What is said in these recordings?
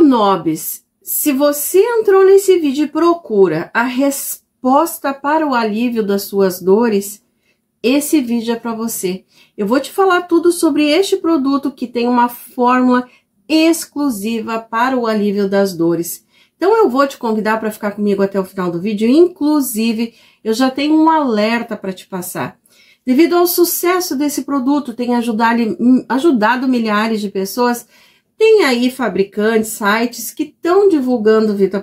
Nobis, se você entrou nesse vídeo e procura a resposta para o alívio das suas dores, esse vídeo é para você. Eu vou te falar tudo sobre este produto que tem uma fórmula exclusiva para o alívio das dores. Então eu vou te convidar para ficar comigo até o final do vídeo, inclusive eu já tenho um alerta para te passar. Devido ao sucesso desse produto, tem hum, ajudado milhares de pessoas, tem aí fabricantes, sites que estão divulgando Vita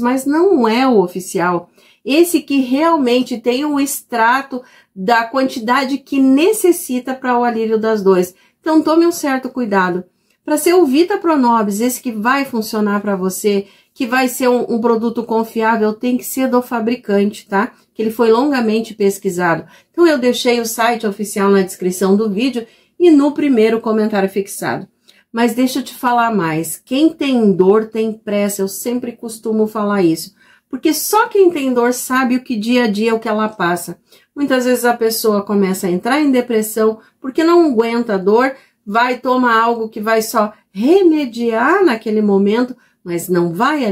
mas não é o oficial. Esse que realmente tem o extrato da quantidade que necessita para o alívio das dores. Então tome um certo cuidado. Para ser o Vita esse que vai funcionar para você, que vai ser um, um, produto confiável, tem que ser do fabricante, tá? Que ele foi longamente pesquisado. Então eu deixei o site oficial na descrição do vídeo e no primeiro comentário fixado. Mas deixa eu te falar mais. Quem tem dor tem pressa. Eu sempre costumo falar isso. Porque só quem tem dor sabe o que dia a dia, o que ela passa. Muitas vezes a pessoa começa a entrar em depressão porque não aguenta a dor, vai tomar algo que vai só remediar naquele momento, mas não vai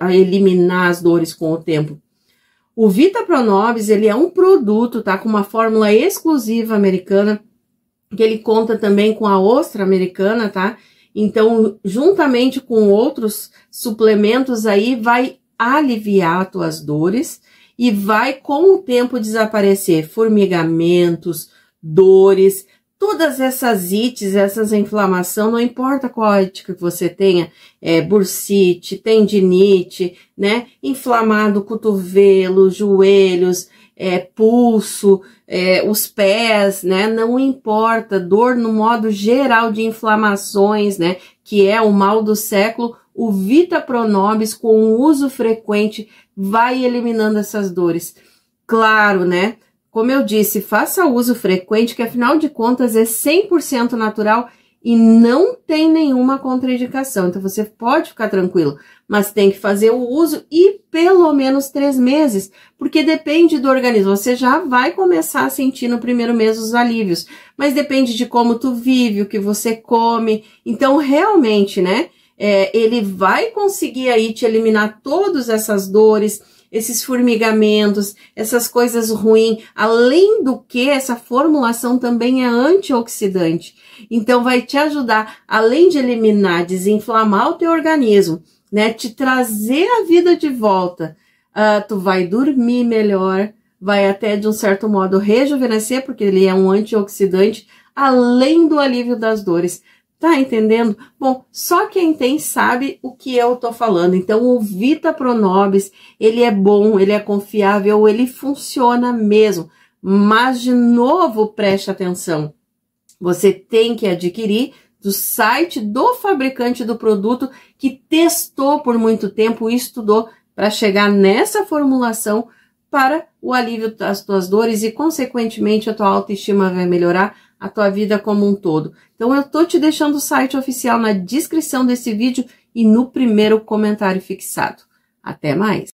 eliminar as dores com o tempo. O Vita Pronobis, ele é um produto, tá? Com uma fórmula exclusiva americana que ele conta também com a ostra americana, tá? Então, juntamente com outros suplementos aí, vai aliviar as tuas dores e vai com o tempo desaparecer formigamentos, dores, todas essas ites, essas inflamação, não importa qual ética que você tenha, é, bursite, tendinite, né? Inflamado cotovelo, joelhos, é, pulso, é, os pés, né? Não importa, dor no modo geral de inflamações, né? Que é o mal do século, o Vita Pronobis com o uso frequente vai eliminando essas dores. Claro, né? Como eu disse, faça uso frequente, que afinal de contas é 100% natural e não tem nenhuma contraindicação. Então você pode ficar tranquilo, mas tem que fazer o uso e pelo menos três meses, porque depende do organismo. Você já vai começar a sentir no primeiro mês os alívios, mas depende de como tu vive, o que você come. Então realmente, né? É, ele vai conseguir aí te eliminar todas essas dores esses formigamentos, essas coisas ruins. Além do que, essa formulação também é antioxidante. Então, vai te ajudar, além de eliminar, desinflamar o teu organismo, né? Te trazer a vida de volta. Uh, tu vai dormir melhor, vai até, de um certo modo, rejuvenescer, porque ele é um antioxidante, além do alívio das dores. Tá entendendo? Bom, só quem tem sabe o que eu tô falando. Então, o Vita Pronobis, ele é bom, ele é confiável, ele funciona mesmo. Mas, de novo, preste atenção. Você tem que adquirir do site do fabricante do produto que testou por muito tempo e estudou para chegar nessa formulação para o alívio das tuas dores e, consequentemente, a tua autoestima vai melhorar a tua vida como um todo. Então eu tô te deixando o site oficial na descrição desse vídeo e no primeiro comentário fixado. Até mais!